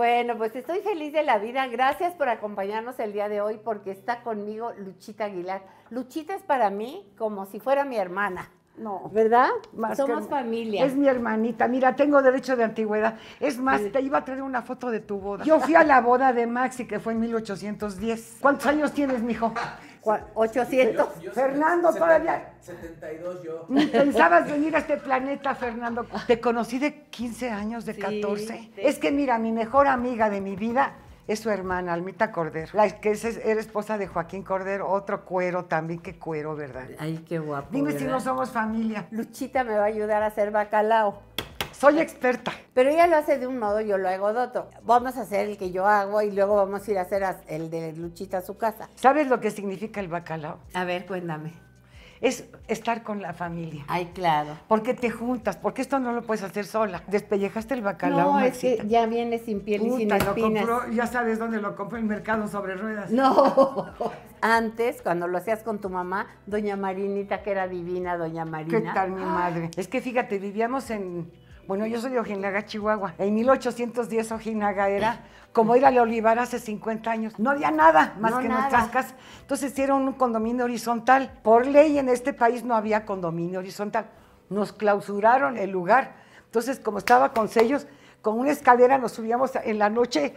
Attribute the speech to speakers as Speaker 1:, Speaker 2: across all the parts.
Speaker 1: Bueno, pues estoy feliz de la vida. Gracias por acompañarnos el día de hoy porque está conmigo Luchita Aguilar. Luchita es para mí como si fuera mi hermana. No.
Speaker 2: ¿Verdad? Somos familia. Es mi hermanita. Mira, tengo derecho de antigüedad. Es más, te iba a traer una foto de tu boda. Yo fui a la boda de Maxi, que fue en 1810. ¿Cuántos años tienes, mijo? 800. Fernando, todavía. 72 yo. Pensabas venir a este planeta, Fernando. Te conocí de 15 años, de 14. Es que mira, mi mejor amiga de mi vida es su hermana, Almita Cordero. que es, era esposa de Joaquín Cordero, otro cuero también, qué cuero, ¿verdad? Ay, qué guapo. Dime si no
Speaker 1: somos familia. Luchita me va a ayudar a hacer bacalao. Soy experta. Pero ella lo hace de un modo, yo lo hago de otro. Vamos a hacer el que yo hago y luego vamos a ir a hacer el de Luchita a su casa.
Speaker 2: ¿Sabes lo que significa el bacalao? A ver, cuéntame es estar con la familia. Ay, claro. Porque te juntas, porque esto no lo puedes hacer sola. Despellejaste el bacalao. No, es que ya viene sin piel y sin espinas. Lo compró, ya sabes dónde lo compró, en Mercado Sobre Ruedas. No. Antes, cuando
Speaker 1: lo hacías con tu mamá, doña Marinita, que era divina, doña Marina. ¿Qué tal mi madre? Es que fíjate,
Speaker 2: vivíamos en bueno, yo soy de Ojinaga, Chihuahua. En 1810 Ojinaga era como ir a la Olivar hace 50 años. No había nada más que nuestras casas. Entonces hicieron un condominio horizontal. Por ley en este país no había condominio horizontal. Nos clausuraron el lugar. Entonces, como estaba con sellos, con una escalera nos subíamos en la noche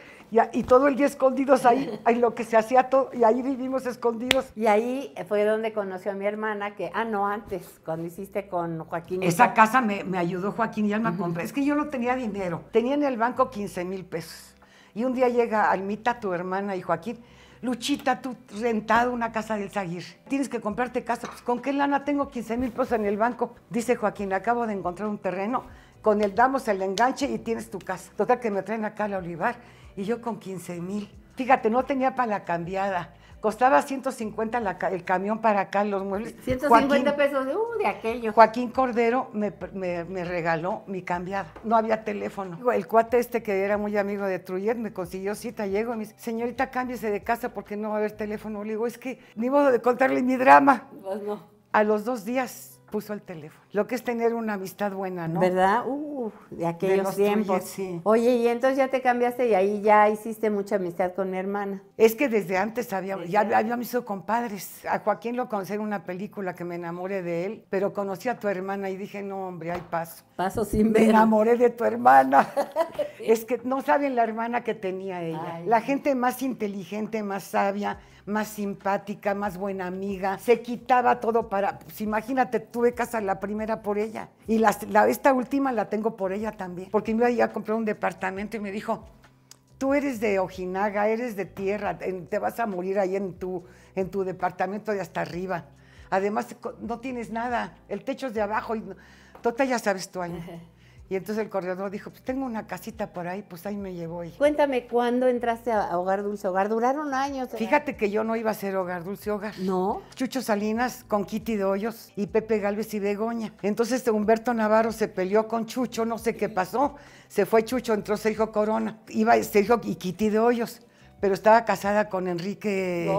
Speaker 2: y, todo el día escondidos ahí, ahí lo que se hacía todo, y ahí vivimos escondidos. Y
Speaker 1: ahí fue donde conoció a mi hermana, que, ah, no, antes, cuando hiciste con Joaquín. Esa casa
Speaker 2: me, me ayudó Joaquín y Alma uh compré. Es que yo no tenía dinero, tenía en el banco 15 mil pesos. Y un día llega Almita, tu hermana y Joaquín, Luchita, tú rentado una casa del Zaguir. Tienes que comprarte casa. Pues, ¿Con qué lana tengo 15 mil pesos en el banco? Dice Joaquín, acabo de encontrar un terreno con el damos el enganche y tienes tu casa. Total que me traen acá la Olivar y yo con 15 mil. Fíjate, no tenía para la cambiada. Costaba 150 el camión para acá, los muebles. 150 pesos de, uh, de aquello. Joaquín Cordero me, regaló mi cambiada. No había teléfono. El cuate este que era muy amigo de Truyer me consiguió cita. Llego y me dice, señorita, cámbiese de casa porque no va a haber teléfono. Le digo, es que ni modo de contarle mi drama. Pues no. A los dos días puso el teléfono. Lo que es tener una amistad buena, ¿no? ¿Verdad? Uh, de aquellos tiempos. sí. Oye, y entonces ya te cambiaste y ahí ya hiciste mucha amistad con mi hermana. Es que desde antes había, ya ya había con compadres. A Joaquín lo conocí en una película que me enamoré de él, pero conocí a tu hermana y dije, no, hombre, hay paso. Paso sin ver. Me enamoré de tu hermana. es que no saben la hermana que tenía ella. La gente más inteligente, más sabia, más simpática, más buena amiga. Se quitaba todo para, pues imagínate tú tuve casa la primera por ella. Y esta última la tengo por ella también. Porque me iba a comprar un departamento y me dijo, tú eres de Ojinaga, eres de tierra, te vas a morir ahí en tu, en tu departamento de hasta arriba. Además, no tienes nada, el techo es de abajo y total ya sabes tú ahí. Y entonces el corredor dijo, pues tengo una casita por ahí, pues ahí me llevo
Speaker 1: Cuéntame, ¿cuándo entraste a Hogar Dulce Hogar? Duraron años. Fíjate
Speaker 2: que yo no iba a ser Hogar Dulce Hogar. No. Chucho Salinas con Kitty de Hoyos y Pepe Galvez y Begoña. Entonces este, Humberto Navarro se peleó con Chucho, no sé qué pasó. Se fue Chucho, entró Sergio Corona. Iba dijo y Kitty de Hoyos, pero estaba casada con Enrique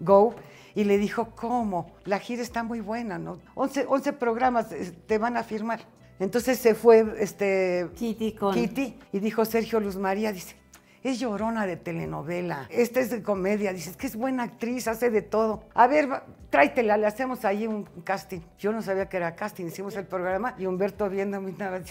Speaker 2: Go. y le dijo, ¿cómo? La gira está muy buena, ¿no? 11 programas eh, te van a firmar. Entonces se fue este, Kitty, y dijo Sergio Luz María, dice, es llorona de telenovela, esta es de comedia, dices que es buena actriz, hace de todo. A ver, tráitela, le hacemos ahí un casting. Yo no sabía que era casting, hicimos el programa y Humberto viendo mi nada,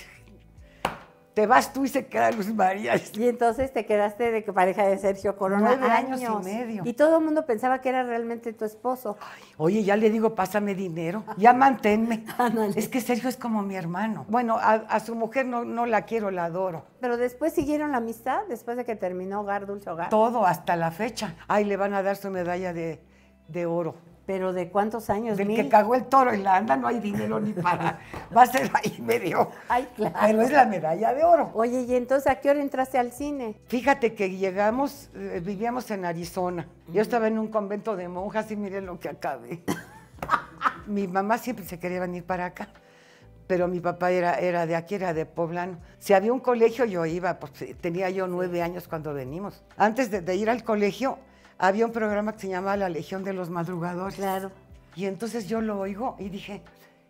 Speaker 2: te vas tú y se queda Luz María. Y entonces te quedaste
Speaker 1: de pareja de Sergio Corona. Nueve años. y medio. Y todo el mundo pensaba que era realmente tu esposo.
Speaker 2: oye, ya le digo, pásame dinero, ya manténme. es que Sergio es como mi hermano. Bueno, a, su mujer no, no, la quiero, la adoro.
Speaker 1: Pero después siguieron la amistad, después de que terminó Hogar Dulce Hogar. Todo,
Speaker 2: hasta la fecha. Ay, le van a dar su medalla de, de oro pero ¿de cuántos años? Del que cagó el toro y la anda no hay dinero ni para. Va a ser ahí medio. Ay, claro. Pero es la medalla de oro. Oye, ¿y entonces a qué hora entraste al cine? Fíjate que llegamos, eh, vivíamos en Arizona. Yo estaba en un convento de monjas y miren lo que acabé. Mi mamá siempre se quería venir para acá pero mi papá era, era de aquí, era de poblano. Si había un colegio, yo iba, pues eh, tenía yo nueve años cuando venimos. Antes de, de ir al colegio, había un programa que se llamaba La Legión de los Madrugadores. Claro. Y entonces yo lo oigo y dije,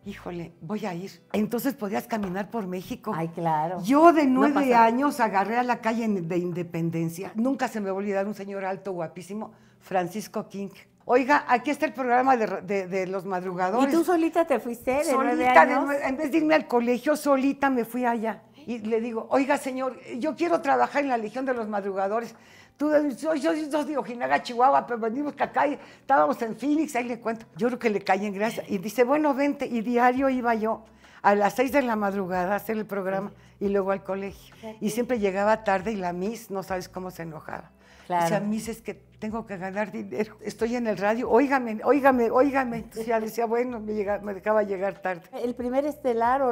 Speaker 2: híjole, voy a ir. Entonces podías caminar por México. Ay, claro. Yo de nueve años agarré a la calle de Independencia. Nunca se me va a olvidar un señor alto, guapísimo, Francisco King. Oiga, aquí está el programa de, los madrugadores. ¿Y tú solita te fuiste de solita, en vez de irme al colegio, solita me fui allá. Y le digo, oiga, señor, yo quiero trabajar en la Legión de los Madrugadores. Tú, yo, yo, soy digo, Jinaga, Chihuahua, pero venimos acá, estábamos en Phoenix, ahí le cuento. Yo creo que le caí en gracia. Y dice, bueno, vente. Y diario iba yo a las seis de la madrugada a hacer el programa y luego al colegio. Y siempre llegaba tarde y la Miss, no sabes cómo se enojaba. O sea, mí que tengo que ganar dinero. Estoy en el radio, óigame, óigame, óigame. ya decía, bueno, me, me dejaba llegar tarde. El primer estelar, o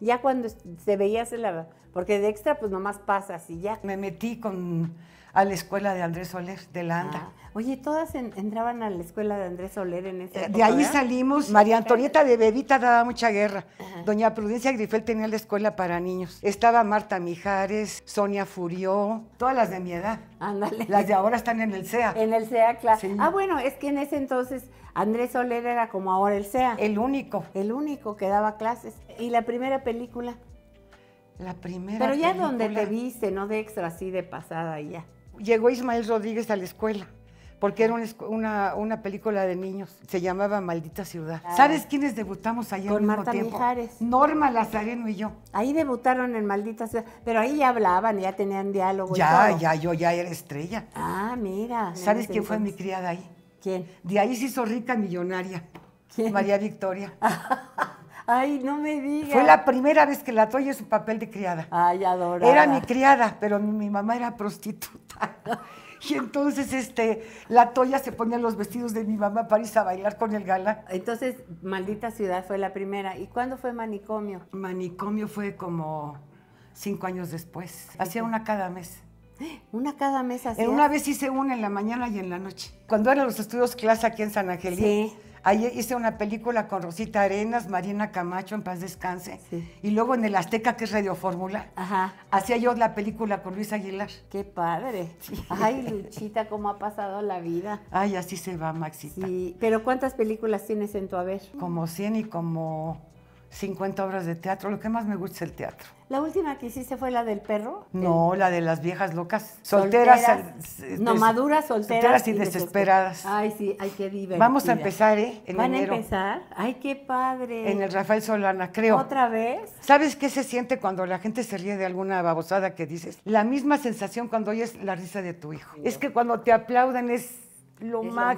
Speaker 1: ya cuando se veía, se la... Porque de extra, pues nomás pasa así, ya. Me metí con
Speaker 2: a la escuela de Andrés Soler de la ANDA. Ah,
Speaker 1: oye, todas entraban a la escuela de Andrés Soler en ese eh, momento? De ahí salimos.
Speaker 2: María Antonieta de Bebita daba mucha guerra. Doña Prudencia Grifel tenía la escuela para niños. Estaba Marta Mijares, Sonia Furió, todas las de mi edad. Ándale. Las de ahora están en el CEA. En el CEA, claro. Ah, bueno, es que en ese entonces
Speaker 1: Andrés Soler era como ahora el CEA. El único. El único que daba clases. ¿Y la primera
Speaker 2: película? La primera. Pero ya donde te viste, no de extra, así de pasada y ya llegó Ismael Rodríguez a la escuela, porque era una, película de niños. Se llamaba Maldita Ciudad. Ah. ¿Sabes quiénes debutamos ayer en al mismo Norma Lazareno
Speaker 1: y yo. Ahí debutaron en Maldita Ciudad, pero ahí ya hablaban, ya tenían diálogo. Ya, ya,
Speaker 2: yo ya era estrella. Ah, mira. ¿Sabes quién fue mi criada ahí? ¿Quién? De ahí se hizo rica millonaria. ¿Quién? María Victoria. Ay, no me digas. Fue la primera vez que la Toya es un papel de criada. Ay, adorada. Era mi criada, pero mi mamá era prostituta. Y entonces este, la Toya se ponía los vestidos de mi mamá para irse a bailar con el gala. Entonces,
Speaker 1: Maldita Ciudad fue la primera. ¿Y cuándo fue Manicomio?
Speaker 2: Manicomio fue como cinco años después. Hacía una cada mes. ¿Una cada mes hacía? Eh, una vez hice una en la mañana y en la noche. Cuando eran los estudios clase aquí en San Angelín. Sí. Ahí hice una película con Rosita Arenas, Marina Camacho, en paz descanse. Y luego en el Azteca, que es Radio Fórmula, hacía yo la película con Luis Aguilar. ¡Qué padre! Ay, Luchita, cómo ha pasado la vida. Ay, así se va, Maxita. ¿Pero cuántas
Speaker 1: películas tienes en tu haber? Como
Speaker 2: 100 y como 50 obras de teatro. Lo que más me gusta es el teatro.
Speaker 1: ¿La última que hiciste fue la del perro?
Speaker 2: No, la de las viejas locas. Solteras. no, maduras, solteras. y, desesperadas.
Speaker 1: Ay, sí, ay, que vivir Vamos a empezar,
Speaker 2: ¿eh? En ¿Van a empezar? Ay, qué
Speaker 1: padre. En el
Speaker 2: Rafael Solana, creo. ¿Otra vez? ¿Sabes qué se siente cuando la gente se ríe de alguna babosada que dices? La misma sensación cuando oyes la risa de tu hijo. es que cuando te aplauden es
Speaker 1: lo, máximo.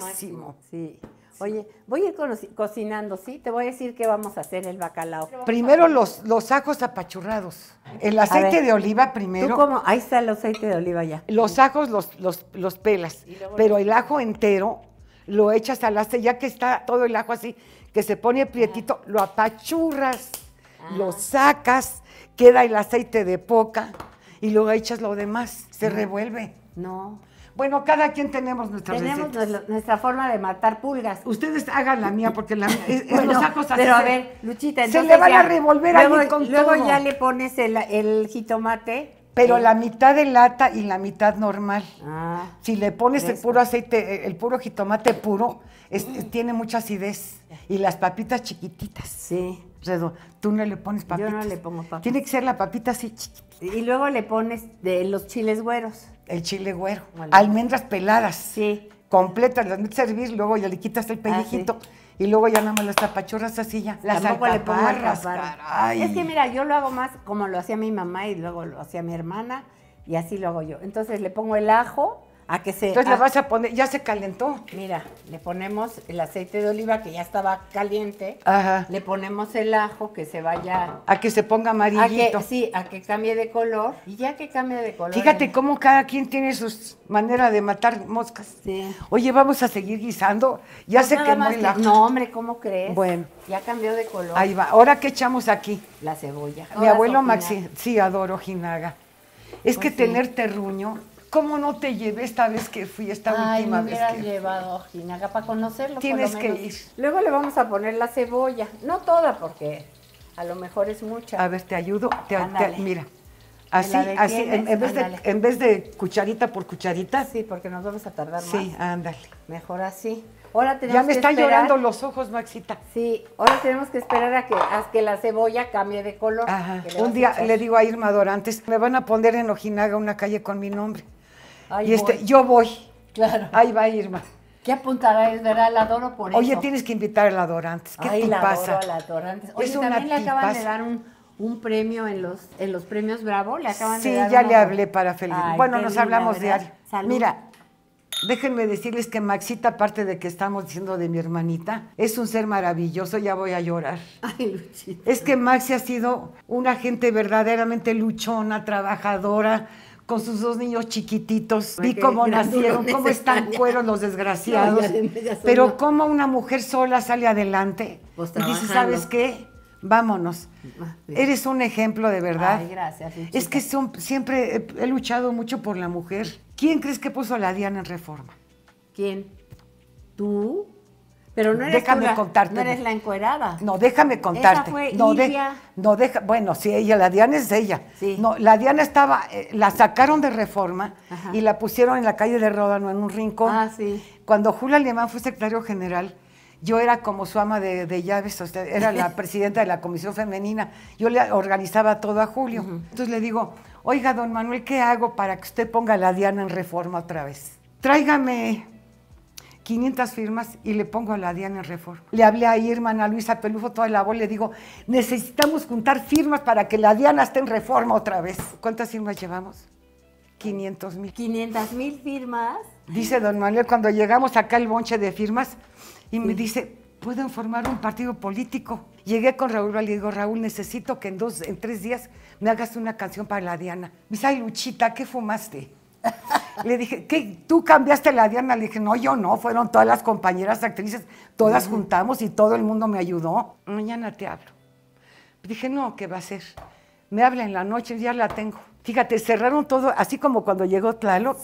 Speaker 1: lo máximo.
Speaker 2: Sí. Oye,
Speaker 1: voy a ir cocinando, ¿sí? Te voy a decir qué vamos a hacer el bacalao.
Speaker 2: Primero los, los ajos apachurrados. El aceite de oliva primero. ¿tú cómo? Ahí está el aceite de oliva ya. Los ajos los, los, los pelas, pero el ajo entero lo echas al aceite, ya que está todo el ajo así, que se pone prietito, lo apachurras, ah. lo sacas, queda el aceite de poca y luego echas lo demás, se revuelve. No. Bueno, cada quien tenemos nuestras Tenemos nuestra, forma de matar pulgas. Ustedes hagan la mía, porque la mía es, los sacos así. Pero a ver, Luchita, entonces Se le van a revolver luego, ahí con Luego ya le pones el, jitomate. Pero eh. la mitad de lata y la mitad normal. Ah, si le pones el puro aceite, eh, el puro jitomate puro, tiene mucha acidez. Y las papitas chiquititas. Sí. tú no le pones papitas. Yo no le pongo papitas. Tiene que ser la papita así chiquita. Y luego le pones de los chiles güeros. El chile güero. Almendras peladas. Sí. Completas, las metes a hervir, luego ya le quitas el ah, pellejito. Y luego ya nada más las tapachorras así ya. Las Tampoco le pongo caray. Es que
Speaker 1: mira, yo lo hago más como lo hacía mi mamá y luego lo hacía mi hermana y así lo hago yo. Entonces le pongo el ajo, a que se... Entonces vas
Speaker 2: a poner, ya se
Speaker 1: calentó. Mira, le ponemos el aceite de oliva que ya estaba caliente. Ajá. Le ponemos el ajo que se vaya...
Speaker 2: A que se ponga amarillito. A sí,
Speaker 1: a que cambie de color. Y ya que cambie de color... Fíjate
Speaker 2: cómo cada quien tiene su manera de matar moscas. Sí. Oye, vamos a seguir guisando. Ya pues se quemó el ajo. No, hombre,
Speaker 1: ¿cómo crees? Bueno. Ya cambió de color. Ahí
Speaker 2: va. Ahora, ¿qué echamos aquí? La cebolla. Mi abuelo Maxi, sí, adoro jinaga.
Speaker 1: Es pues que tener
Speaker 2: terruño ¿Cómo no te llevé esta vez que fui, esta última me vez llevado, para conocerlo. Tienes que ir.
Speaker 1: Luego le vamos a poner la cebolla, no toda porque a lo mejor es mucha. A
Speaker 2: ver, te ayudo, te, mira. Así, así, en, vez de, cucharita por cucharita. Sí, porque nos vamos a tardar más. Sí, ándale. Mejor así.
Speaker 1: Ahora tenemos ya me están llorando los ojos, Maxita. Sí, ahora tenemos que esperar a que, a que la cebolla cambie de color. Ajá. Un día le
Speaker 2: digo a Irma Dorantes, me van a poner en Ojinaga una calle con mi nombre y este, yo voy. Claro. Ahí va Irma.
Speaker 1: ¿Qué apuntará? Es verdad, la adoro por eso. Oye, tienes
Speaker 2: que invitar a la dorantes ¿Qué te la pasa? Adoro a la también le acaban de
Speaker 1: dar un, premio en los, en los premios Bravo. Le acaban sí, ya le hablé
Speaker 2: para Felipe. bueno, nos hablamos diario. Mira, Déjenme decirles que Maxita, aparte de que estamos diciendo de mi hermanita, es un ser maravilloso, ya voy a llorar. Ay, Luchita. Es que Maxi ha sido una gente verdaderamente luchona, trabajadora, con sus dos niños chiquititos. Vi cómo nacieron, cómo están cueros los desgraciados. pero cómo una mujer sola sale adelante pues y dice, ¿sabes qué? Vámonos. Ah, Eres un ejemplo de verdad. Ay,
Speaker 1: gracias. Es
Speaker 2: que son, siempre he luchado mucho por la mujer. ¿Quién crees que puso a la Diana en reforma? ¿Quién? ¿Tú? Pero no eres la, la
Speaker 1: encuerada. No, déjame contarte. fue no,
Speaker 2: deja, bueno, sí, ella, la Diana es ella. No, la Diana estaba, eh, la sacaron de reforma y la pusieron en la calle de Ródano, en un rincón. Ah, sí. Cuando Julio Alemán fue secretario general, yo era como su ama de, llaves, era la presidenta de la comisión femenina. Yo le organizaba todo a Julio. Entonces le digo, oiga, don Manuel, ¿qué hago para que usted ponga a la Diana en reforma otra vez? Tráigame 500 firmas y le pongo a la Diana en reforma. Le hablé a Irma, a Luisa Pelufo, toda la voz, le digo, necesitamos juntar firmas para que la Diana esté en reforma otra vez. ¿Cuántas firmas llevamos? 500 mil. 500 mil firmas. Dice don Manuel, cuando llegamos acá el bonche de firmas, y me dice, ¿pueden formar un partido político? Llegué con Raúl y le digo, Raúl, necesito que en, dos, en tres días me hagas una canción para la Diana. Me dice, ay, Luchita, ¿qué fumaste? Le dije, ¿qué? ¿Tú cambiaste la Diana? Le dije, no, yo no, fueron todas las compañeras actrices, todas juntamos y todo el mundo me ayudó. Mañana te hablo. Dije, no, ¿qué va a ser? Me habla en la noche, ya la tengo. Fíjate, cerraron todo, así como cuando llegó Tlaloc,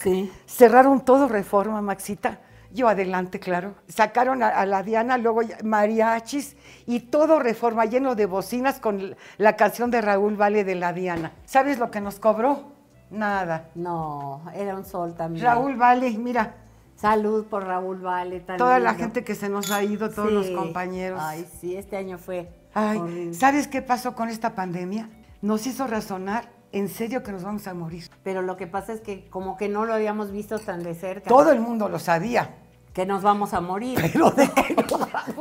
Speaker 2: cerraron todo Reforma, Maxita. Yo adelante, claro. Sacaron a, a, la Diana, luego mariachis y todo reforma lleno de bocinas con la canción de Raúl Valle de la Diana. ¿Sabes lo que nos cobró? Nada. No, era un sol también. Raúl Vale, mira. Salud por Raúl Vale. también. Toda la gente que se nos ha ido, todos los compañeros. Ay, sí, este año fue.
Speaker 1: Ay,
Speaker 2: ¿sabes qué pasó con esta pandemia? Nos hizo razonar en serio que nos vamos a morir. Pero lo que pasa es que como que no lo habíamos
Speaker 1: visto tan de cerca. Todo el mundo
Speaker 2: lo sabía
Speaker 1: que nos vamos a morir. Pero de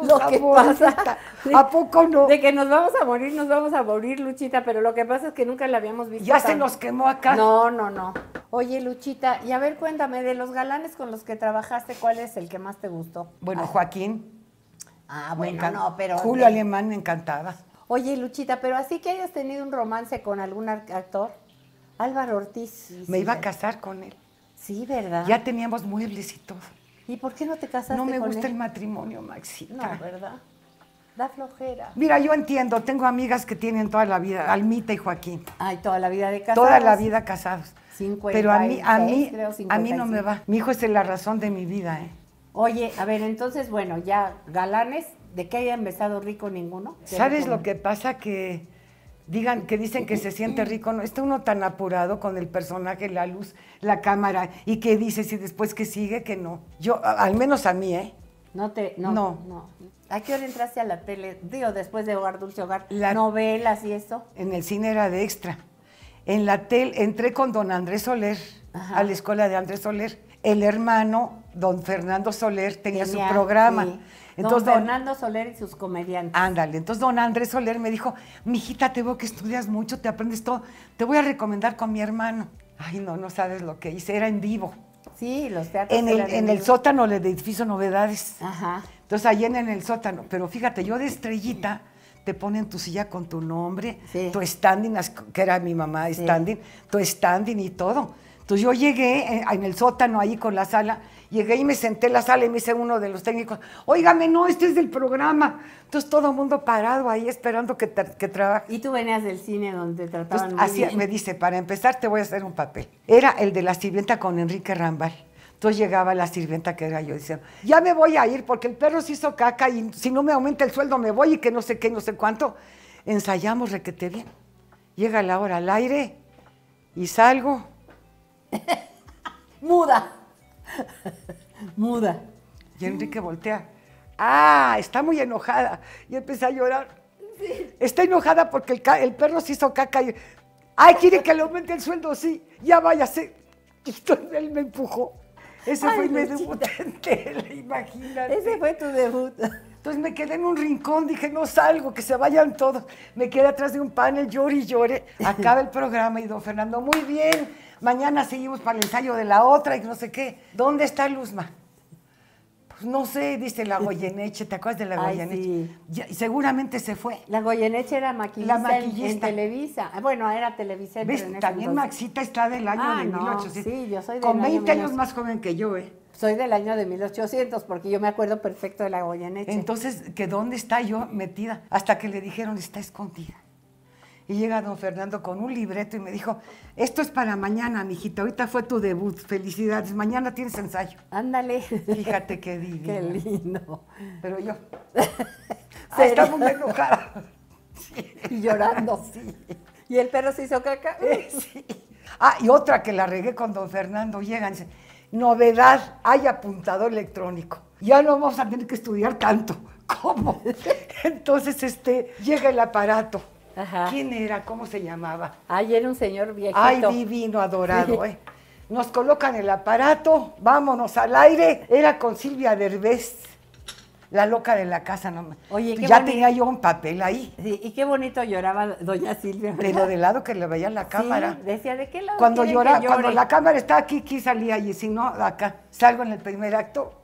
Speaker 2: lo a que pasa,
Speaker 1: ¿a poco no? De que nos vamos a morir, nos vamos a morir, Luchita, pero lo que pasa es que nunca la habíamos visto. Ya se nos quemó acá. No, no, no. Oye, Luchita, y a ver, cuéntame, de los galanes con los que trabajaste, ¿cuál es el que más te gustó? Bueno, ah.
Speaker 2: Joaquín. Ah, bueno, no, pero... Julio Alemán me encantaba.
Speaker 1: Oye, Luchita, pero así que hayas tenido un romance con algún actor, Álvaro Ortiz. me iba a casar con él.
Speaker 2: Sí, ¿verdad? Ya teníamos muebles y todo. ¿Y por qué no te casaste No me gusta el matrimonio, Maxi, No,
Speaker 1: ¿verdad? Da flojera. Mira,
Speaker 2: yo entiendo, tengo amigas que tienen toda la vida, Almita y Joaquín.
Speaker 1: Ay, toda la vida de casados. Toda la vida
Speaker 2: casados. 50 Pero a mí, a mí,
Speaker 1: a mí no me va.
Speaker 2: Mi hijo es la razón de mi vida, ¿eh?
Speaker 1: Oye, a ver, entonces, bueno, ya, galanes,
Speaker 2: ¿de qué haya empezado rico ninguno? ¿Sabes lo que pasa? Que digan que dicen que se siente rico, no está uno tan apurado con el personaje, la luz, la cámara y qué dice? y después que sigue que no. Yo al menos a mí, ¿eh? No te no, no, no. ¿A qué hora entraste a la tele? Digo, después de Hogar Dulce Hogar, la, novelas y eso. En el cine era de extra. En la tele entré con Don Andrés Soler a la escuela de Andrés Soler el hermano, don Fernando Soler, tenía, su programa. don Fernando Soler y sus comediantes. Ándale, entonces don Andrés Soler me dijo, mijita, te veo que estudias mucho, te aprendes todo, te voy a recomendar con mi hermano. Ay, no, no sabes lo que hice, era en vivo. Sí, los teatros. En el, sótano del edificio Novedades. Ajá. Entonces, ahí en, el sótano. Pero fíjate, yo de estrellita te ponen tu silla con tu nombre, tu standing, que era mi mamá, standing, tu standing y todo. Entonces yo llegué eh, en, el sótano ahí con la sala, llegué y me senté en la sala y me dice uno de los técnicos, óigame, no, este es del programa. Entonces todo el mundo parado ahí esperando que, trabaje. Y tú venías del cine donde trataban Entonces, así me dice, para empezar te voy a hacer un papel. Era el de la sirvienta con Enrique Rambal. Entonces llegaba la sirvienta que era yo decía, ya me voy a ir porque el perro se hizo caca y si no me aumenta el sueldo me voy y que no sé qué, no sé cuánto. Ensayamos requete bien. Llega la hora al aire y salgo Muda. Muda. Y Enrique voltea. Ah, está muy enojada. Y empecé a llorar. Está enojada porque el, perro se hizo caca. Y, Ay, quiere que le aumente el sueldo, sí. Ya váyase. Y entonces él me empujó. Ese fue mi debut imagínate. Ese fue tu debut. Entonces me quedé en un rincón, dije, no salgo, que se vayan todos. Me quedé atrás de un panel, llore y lloré. Acaba el programa y don Fernando, muy bien, mañana seguimos para el ensayo de la otra y no sé qué. ¿Dónde está Luzma? Pues no sé, dice la Goyeneche, ¿te acuerdas de la Goyeneche? Sí. seguramente se fue. La Goyeneche era maquillista, la maquillista. En, Televisa.
Speaker 1: Ah, bueno, era Televisa. También Maxita está del año ah, de 1800. sí, yo soy Con 20 años
Speaker 2: más joven que yo, ¿eh? Soy del año de 1800, porque yo me acuerdo perfecto de la Goyeneche. Entonces, ¿qué dónde está yo metida? Hasta que le dijeron, está escondida. Y llega don Fernando con un libreto y me dijo, esto es para mañana, mijita, ahorita fue tu debut, felicidades, mañana tienes ensayo. Ándale. Fíjate qué divino. Qué lindo. Pero yo, ah, estaba muy enojada. Y llorando. Sí. ¿Y el perro se hizo caca? Sí. Ah, y otra que la regué con don Fernando, dice, novedad, hay apuntador electrónico. Ya no vamos a tener que estudiar tanto. ¿Cómo? Entonces, este, llega el aparato ¿Quién era? ¿Cómo se llamaba? Ay, era un señor viejito. Ay, divino, adorado, ¿eh? Nos colocan el aparato, vámonos al aire. Era con Silvia Derbez, la loca de la casa. No, Oye, pues ya tenía yo un papel ahí. y qué bonito lloraba doña Silvia. Pero del lado que le veía la cámara. decía, ¿de qué lado cuando lloraba Cuando la cámara está aquí, aquí salía y si no, acá. Salgo en el primer acto.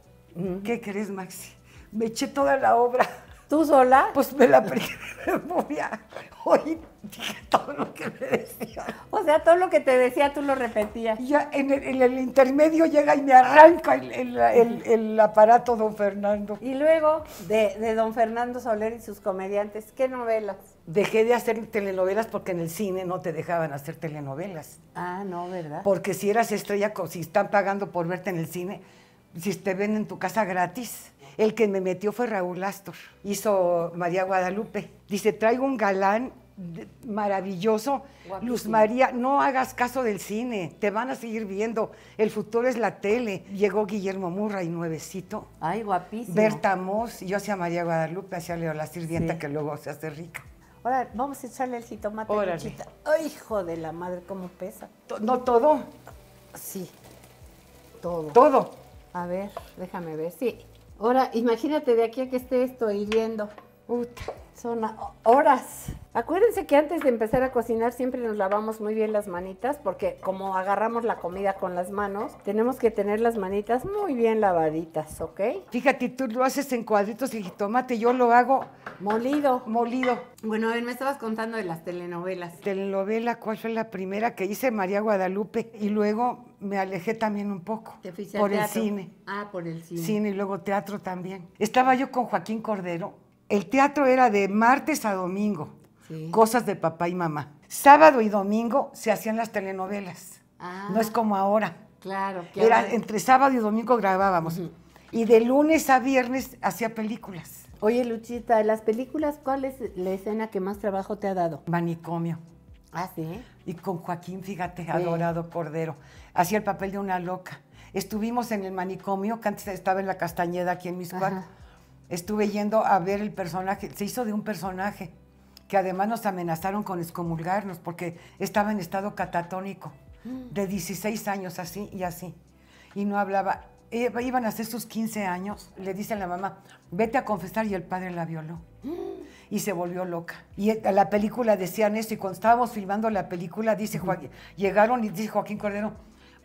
Speaker 2: ¿Qué crees, Maxi? Me eché toda la obra. ¿Tú sola? Pues me la memoria. Hoy dije todo lo que me decía. O sea, todo lo que te decía tú lo repetías. Y ya en el, intermedio llega y me arranca el, aparato don Fernando. Y luego de, de, don Fernando Soler y sus comediantes, ¿qué novelas? Dejé de hacer telenovelas porque en el cine no te dejaban hacer telenovelas.
Speaker 1: Ah, no, ¿verdad?
Speaker 2: Porque si eras estrella, si están pagando por verte en el cine, si te ven en tu casa gratis el que me metió fue Raúl Astor, hizo María Guadalupe. Dice, traigo un galán maravilloso. Luz María, no hagas caso del cine, te van a seguir viendo. El futuro es la tele. Llegó Guillermo y nuevecito. Ay, guapísimo. Berta Moss, yo hacía María Guadalupe, hacía Leo La Sirvienta, que luego se hace rica.
Speaker 1: Ahora, vamos a echarle el jitomate. Ay, hijo de la madre, cómo pesa. ¿No
Speaker 2: todo? Sí, todo. ¿Todo?
Speaker 1: A ver, déjame ver. Sí, Ahora, imagínate de aquí a que esté esto hirviendo. Son horas. Acuérdense que antes de empezar a cocinar siempre nos lavamos muy bien las manitas porque como agarramos la comida con las manos, tenemos que tener las manitas muy bien lavaditas, ¿ok?
Speaker 2: Fíjate, tú lo haces en cuadritos y jitomate, yo lo hago molido. Molido. Bueno, a ver, me estabas contando de las telenovelas. Telenovela, ¿cuál fue la primera que hice? María Guadalupe. Y luego me alejé también un poco. ¿Te por el cine. Ah, por el cine. Cine y luego teatro también. Estaba yo con Joaquín Cordero el teatro era de martes a domingo, cosas de papá y mamá. Sábado y domingo se hacían las telenovelas. Ah. no es como ahora.
Speaker 1: Claro. claro. era
Speaker 2: entre sábado y domingo grabábamos. Y de lunes a viernes hacía películas. Oye,
Speaker 1: Luchita, de las películas, ¿cuál es la escena que más trabajo te ha dado? Manicomio.
Speaker 2: Ah, sí. Y con Joaquín, fíjate, adorado Cordero. Hacía el papel de una loca. Estuvimos en el manicomio, que antes estaba en la Castañeda, aquí en mis Ajá estuve yendo a ver el personaje, se hizo de un personaje que además nos amenazaron con excomulgarnos porque estaba en estado catatónico, mm. de 16 años así y así, y no hablaba. Eh, iban a hacer sus 15 años, le dicen a la mamá, vete a confesar y el padre la violó. Mm. Y se volvió loca. Y eh, la película decían eso, y cuando estábamos filmando la película, dice llegaron y dice Joaquín Cordero,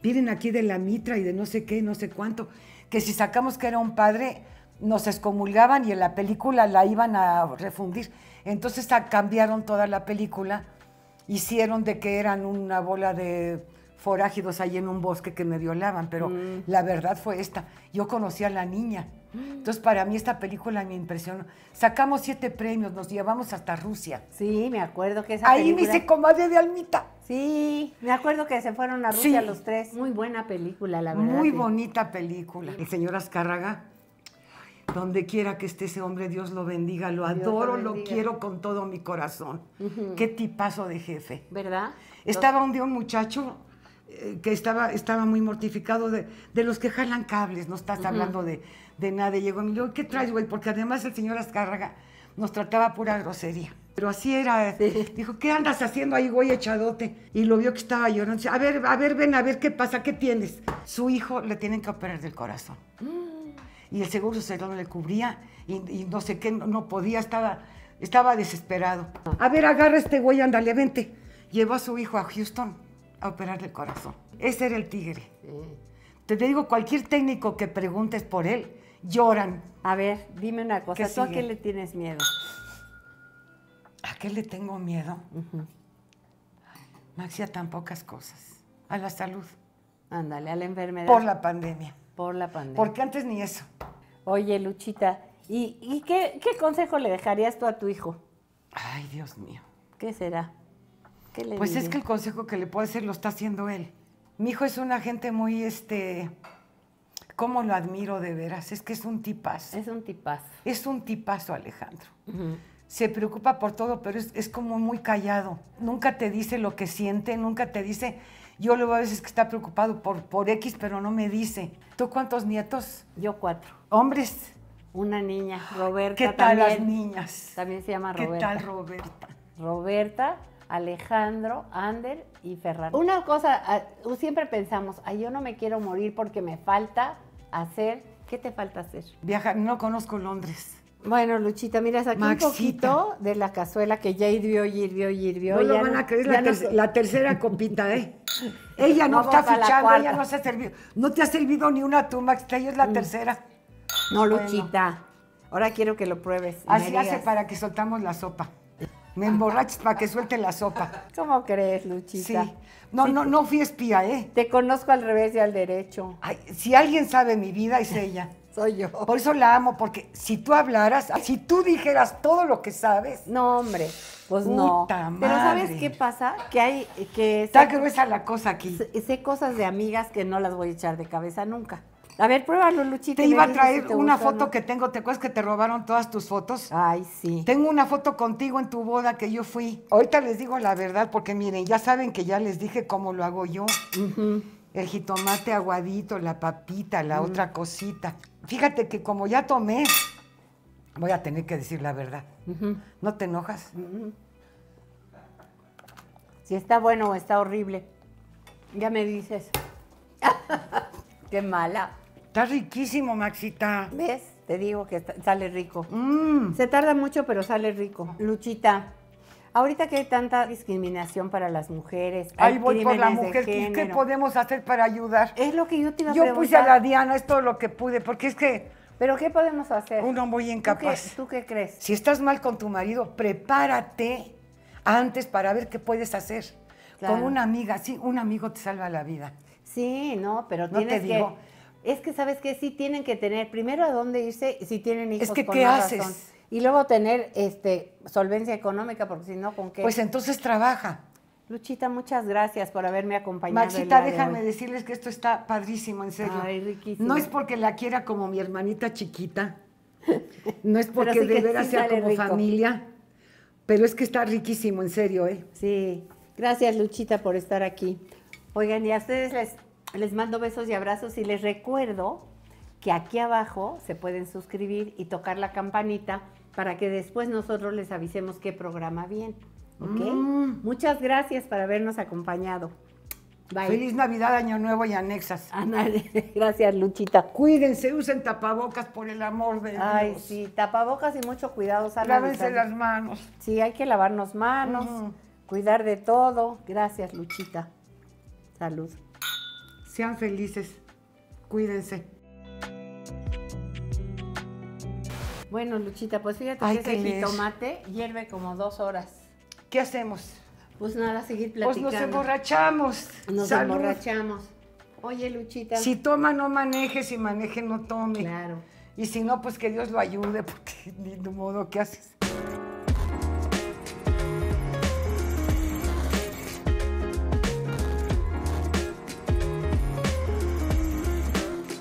Speaker 2: vienen aquí de la mitra y de no sé qué, no sé cuánto, que si sacamos que era un padre, nos excomulgaban y en la película la iban a refundir. Entonces cambiaron toda la película, hicieron de que eran una bola de forágidos ahí en un bosque que me violaban, pero mm. la verdad fue esta. Yo conocí a la niña. Entonces, para mí esta película me impresionó. Sacamos siete premios, nos llevamos hasta Rusia. Sí, me acuerdo que esa Ahí me hice comadre
Speaker 1: de Almita. Sí, me acuerdo que se fueron a Rusia los
Speaker 2: tres. Muy buena película, la verdad. Muy bonita película. El señor Azcárraga donde quiera que esté ese hombre, Dios lo bendiga, lo adoro, lo, quiero con todo mi corazón. Qué tipazo de jefe. ¿Verdad? Estaba un día un muchacho eh, que estaba, estaba muy mortificado de, los que jalan cables, no estás hablando de, nada. Y llegó y me dijo, ¿qué traes, güey? Porque además el señor Azcárraga nos trataba pura grosería. Pero así era. Dijo, ¿qué andas haciendo ahí, güey, echadote? Y lo vio que estaba llorando. A ver, a ver, ven, a ver qué pasa, qué tienes. Su hijo le tienen que operar del corazón. Mm y el seguro se lo le cubría y, no sé qué, no, podía, estaba, estaba desesperado. A ver, agarra este güey, ándale, vente. Llevó a su hijo a Houston a operarle el corazón. Ese era el tigre. Te digo, cualquier técnico que preguntes por él, lloran. A ver, dime una cosa, ¿tú a qué le tienes miedo? ¿A qué le tengo miedo? Maxia, tan pocas cosas. A la salud.
Speaker 1: Ándale, a la enfermedad. Por la pandemia. Por la
Speaker 2: pandemia. Porque antes ni eso. Oye, Luchita, ¿y, qué,
Speaker 1: consejo le dejarías tú a tu hijo?
Speaker 2: Ay, Dios mío.
Speaker 1: ¿Qué será? pues es que el
Speaker 2: consejo que le puedo hacer lo está haciendo él. Mi hijo es una gente muy, este, ¿cómo lo admiro de veras? Es que es un tipazo. Es un tipazo. Es un tipazo, Alejandro. Se preocupa por todo, pero es como muy callado. Nunca te dice lo que siente, nunca te dice yo le veo a veces que está preocupado por, por X, pero no me dice. ¿Tú cuántos nietos? Yo cuatro. ¿Hombres? Una niña, Roberta. ¿Qué tal las niñas?
Speaker 1: También se llama Roberta. ¿Qué tal Roberta? Roberta, Alejandro, Ander y Ferran. Una cosa, siempre pensamos, ay, yo no me quiero morir porque me falta hacer. ¿Qué te falta hacer? Viajar, no conozco Londres. Bueno, Luchita, mira, aquí un poquito de la cazuela que ya hirvió, hirvió, hirvió. No lo van a creer, la, la
Speaker 2: tercera copita, ¿eh? Ella no, está fichando, ella no se ha servido. No te ha servido ni una tú, Max, ella es la mm. tercera.
Speaker 1: No, Luchita. Ahora quiero que lo
Speaker 2: pruebes. Así hace para que soltamos la sopa. Me emborrachas para que suelte la sopa. ¿Cómo crees, Luchita? Sí. No, no, no fui espía, ¿eh? Te conozco al revés y al derecho. si alguien sabe mi vida, es ella. Soy yo. Por eso la amo, porque si tú hablaras, si tú dijeras todo lo que sabes. No, hombre, pues no. Puta Pero ¿sabes qué
Speaker 1: pasa? Que hay que Está sé, gruesa la cosa aquí. Sé cosas de amigas que no las voy a echar de cabeza
Speaker 2: nunca. A ver, pruébalo, Luchita. Te iba a traer una foto que tengo. ¿Te acuerdas que te robaron todas tus fotos? Ay, sí. Tengo una foto contigo en tu boda que yo fui. Ahorita les digo la verdad, porque miren, ya saben que ya les dije cómo lo hago yo. El jitomate aguadito, la papita, la otra cosita. Fíjate que como ya tomé, voy a tener que decir la verdad. ¿No te enojas?
Speaker 1: Si está bueno o está horrible, ya me dices. Qué mala.
Speaker 2: Está riquísimo, Maxita. ¿Ves? Te digo que sale rico. Mm.
Speaker 1: Se tarda mucho, pero sale rico. Luchita, Ahorita que hay tanta discriminación
Speaker 2: para las mujeres, hay Ahí voy ¿Qué, podemos hacer para ayudar? Es lo que yo te iba a yo puse a la Diana, es todo lo que pude, porque es que. ¿Pero qué podemos hacer? Uno muy incapaz. ¿Tú qué, ¿Tú qué crees? Si estás mal con tu marido, prepárate antes para ver qué puedes hacer. Con una amiga, sí, un amigo te salva la vida. Sí, no, pero no te digo.
Speaker 1: Es que sabes que sí tienen que tener primero a dónde irse si tienen hijos. Es que ¿qué haces? Y luego tener
Speaker 2: este,
Speaker 1: solvencia económica, porque si no, ¿con qué? Pues entonces
Speaker 2: trabaja.
Speaker 1: Luchita, muchas gracias por haberme acompañado. Maxita, déjame
Speaker 2: decirles que esto está padrísimo, en serio. Ay, riquísimo. No es porque la quiera como mi hermanita chiquita, no es porque de veras sea como familia, pero es que está riquísimo, en serio, ¿eh? Sí.
Speaker 1: Gracias, Luchita, por estar aquí. Oigan, y a ustedes les mando besos y abrazos y les recuerdo que aquí abajo se pueden suscribir y tocar la campanita para que después nosotros les avisemos qué programa bien. ¿Ok? Mm. Muchas gracias por habernos acompañado. Feliz Navidad, Año Nuevo y
Speaker 2: anexas.
Speaker 1: Gracias, Luchita. Cuídense, usen tapabocas por el amor de Dios. Ay, sí, tapabocas y mucho cuidado. Lávense las manos. Sí, hay que lavarnos manos, cuidar de todo. Gracias, Luchita. Salud. Sean felices. Cuídense. Bueno, Luchita, pues fíjate que ese jitomate hierve como dos horas. ¿Qué hacemos? Pues nada,
Speaker 2: seguir platicando. Pues nos emborrachamos. Nos emborrachamos.
Speaker 1: Oye, Luchita. Si
Speaker 2: toma, no maneje, si maneje, no tome. Claro. Y si no, pues que Dios lo ayude, porque ni de modo ¿Qué haces.